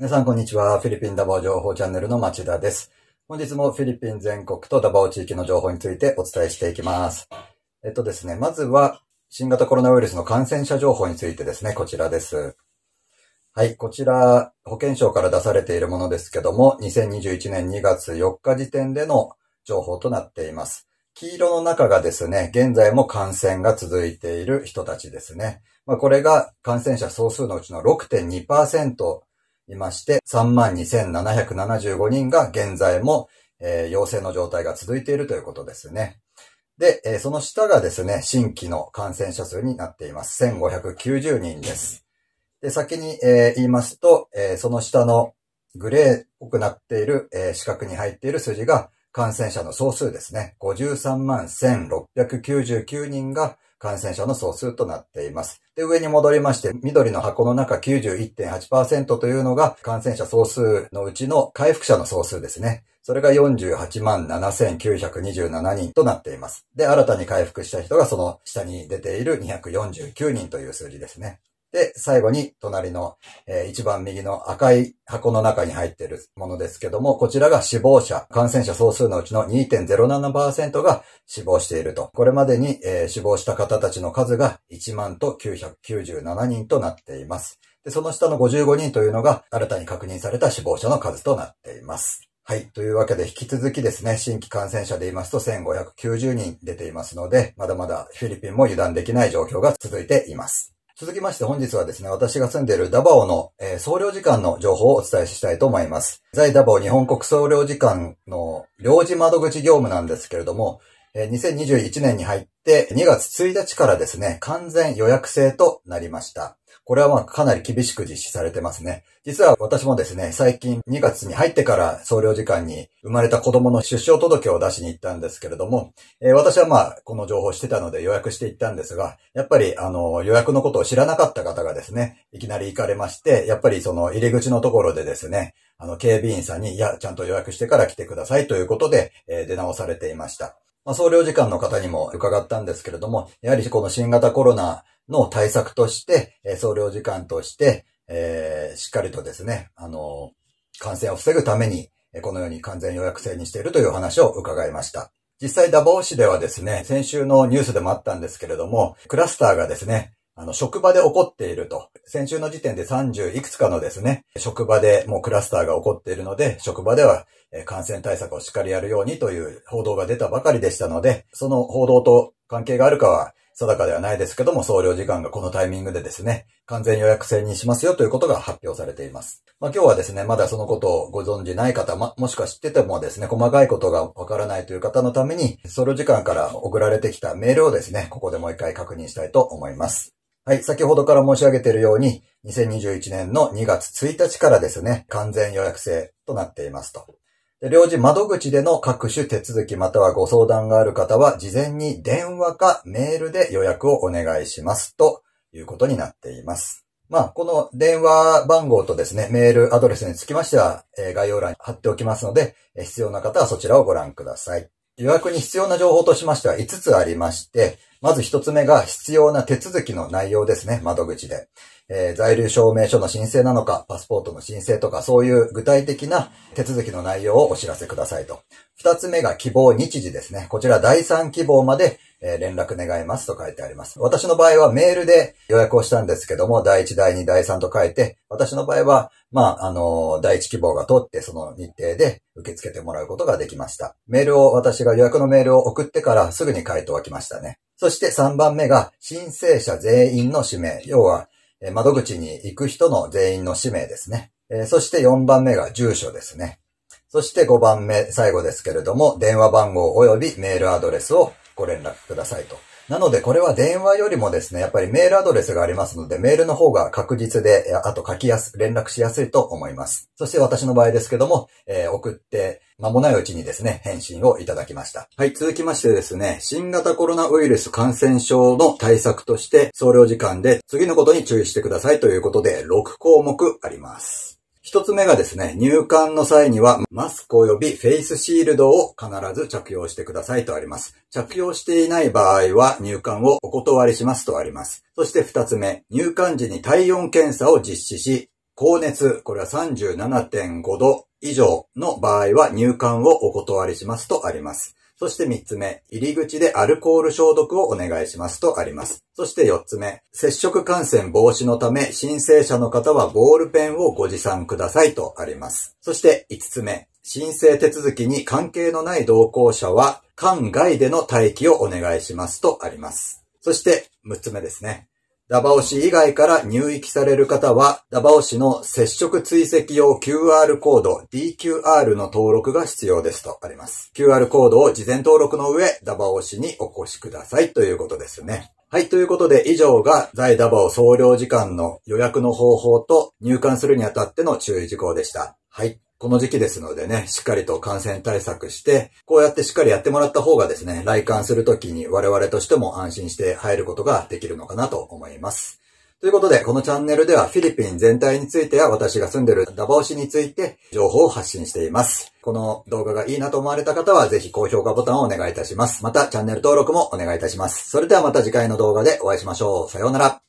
皆さん、こんにちは。フィリピンダバオ情報チャンネルの町田です。本日もフィリピン全国とダバオ地域の情報についてお伝えしていきます。えっとですね、まずは、新型コロナウイルスの感染者情報についてですね、こちらです。はい、こちら、保健省から出されているものですけども、2021年2月4日時点での情報となっています。黄色の中がですね、現在も感染が続いている人たちですね。まあ、これが感染者総数のうちの6.2%いまして、32,775人が現在も、えー、陽性の状態が続いているということですね。で、えー、その下がですね、新規の感染者数になっています。1590人です。で、先に、えー、言いますと、えー、その下のグレー濃くなっている、えー、四角に入っている数字が感染者の総数ですね。53万1699人が感染者の総数となっています。で、上に戻りまして、緑の箱の中91.8%というのが感染者総数のうちの回復者の総数ですね。それが48万7927人となっています。で、新たに回復した人がその下に出ている249人という数字ですね。で、最後に隣の、えー、一番右の赤い箱の中に入っているものですけども、こちらが死亡者、感染者総数のうちの2.07%が死亡していると。これまでに、えー、死亡した方たちの数が1万と997人となっています。で、その下の55人というのが新たに確認された死亡者の数となっています。はい。というわけで、引き続きですね、新規感染者で言いますと1590人出ていますので、まだまだフィリピンも油断できない状況が続いています。続きまして本日はですね、私が住んでいるダバオの、えー、総領事館の情報をお伝えしたいと思います。在ダバオ日本国総領事館の領事窓口業務なんですけれども、2021年に入って2月1日からですね、完全予約制となりました。これはまあかなり厳しく実施されてますね。実は私もですね、最近2月に入ってから総領時間に生まれた子供の出生届を出しに行ったんですけれども、えー、私はまあこの情報をしてたので予約して行ったんですが、やっぱりあの予約のことを知らなかった方がですね、いきなり行かれまして、やっぱりその入り口のところでですね、あの警備員さんに、いや、ちゃんと予約してから来てくださいということで、えー、出直されていました。まあ、総領事館の方にも伺ったんですけれども、やはりこの新型コロナの対策として、えー、総領事館として、えー、しっかりとですね、あのー、感染を防ぐために、このように完全予約制にしているという話を伺いました。実際ダボー市ではですね、先週のニュースでもあったんですけれども、クラスターがですね、あの、職場で起こっていると。先週の時点で30いくつかのですね、職場でもうクラスターが起こっているので、職場では感染対策をしっかりやるようにという報道が出たばかりでしたので、その報道と関係があるかは定かではないですけども、総領時間がこのタイミングでですね、完全予約制にしますよということが発表されています。まあ今日はですね、まだそのことをご存じない方、ま、もしくは知っててもですね、細かいことがわからないという方のために、総領時間から送られてきたメールをですね、ここでもう一回確認したいと思います。はい、先ほどから申し上げているように、2021年の2月1日からですね、完全予約制となっていますと。領事窓口での各種手続きまたはご相談がある方は、事前に電話かメールで予約をお願いしますということになっています。まあ、この電話番号とですね、メールアドレスにつきましては、概要欄に貼っておきますので、必要な方はそちらをご覧ください。予約に必要な情報としましては5つありまして、まず1つ目が必要な手続きの内容ですね、窓口で。えー、在留証明書の申請なのか、パスポートの申請とか、そういう具体的な手続きの内容をお知らせくださいと。2つ目が希望日時ですね。こちら第3希望まで連絡願いますと書いてあります。私の場合はメールで予約をしたんですけども、第1、第2、第3と書いて、私の場合は、まあ、あの、第1希望が通って、その日程で受け付けてもらうことができました。メールを、私が予約のメールを送ってからすぐに回答は来ましたね。そして3番目が、申請者全員の氏名。要は、窓口に行く人の全員の氏名ですね。そして4番目が住所ですね。そして5番目、最後ですけれども、電話番号及びメールアドレスをご連絡くださいと。なので、これは電話よりもですね、やっぱりメールアドレスがありますので、メールの方が確実で、あと書きやす、連絡しやすいと思います。そして私の場合ですけども、えー、送って間もないうちにですね、返信をいただきました。はい、続きましてですね、新型コロナウイルス感染症の対策として、総料時間で次のことに注意してくださいということで、6項目あります。一つ目がですね、入管の際にはマスク及びフェイスシールドを必ず着用してくださいとあります。着用していない場合は入管をお断りしますとあります。そして二つ目、入管時に体温検査を実施し、高熱、これは37.5度以上の場合は入管をお断りしますとあります。そして3つ目、入り口でアルコール消毒をお願いしますとあります。そして4つ目、接触感染防止のため申請者の方はボールペンをご持参くださいとあります。そして5つ目、申請手続きに関係のない同行者は、館外での待機をお願いしますとあります。そして6つ目ですね。ダバオ市以外から入域される方は、ダバオ市の接触追跡用 QR コード DQR の登録が必要ですとあります。QR コードを事前登録の上、ダバオ市にお越しくださいということですね。はい、ということで以上が在ダバオ総領時間の予約の方法と入館するにあたっての注意事項でした。はい。この時期ですのでね、しっかりと感染対策して、こうやってしっかりやってもらった方がですね、来館するときに我々としても安心して入ることができるのかなと思います。ということで、このチャンネルではフィリピン全体についてや私が住んでるダバオシについて情報を発信しています。この動画がいいなと思われた方はぜひ高評価ボタンをお願いいたします。またチャンネル登録もお願いいたします。それではまた次回の動画でお会いしましょう。さようなら。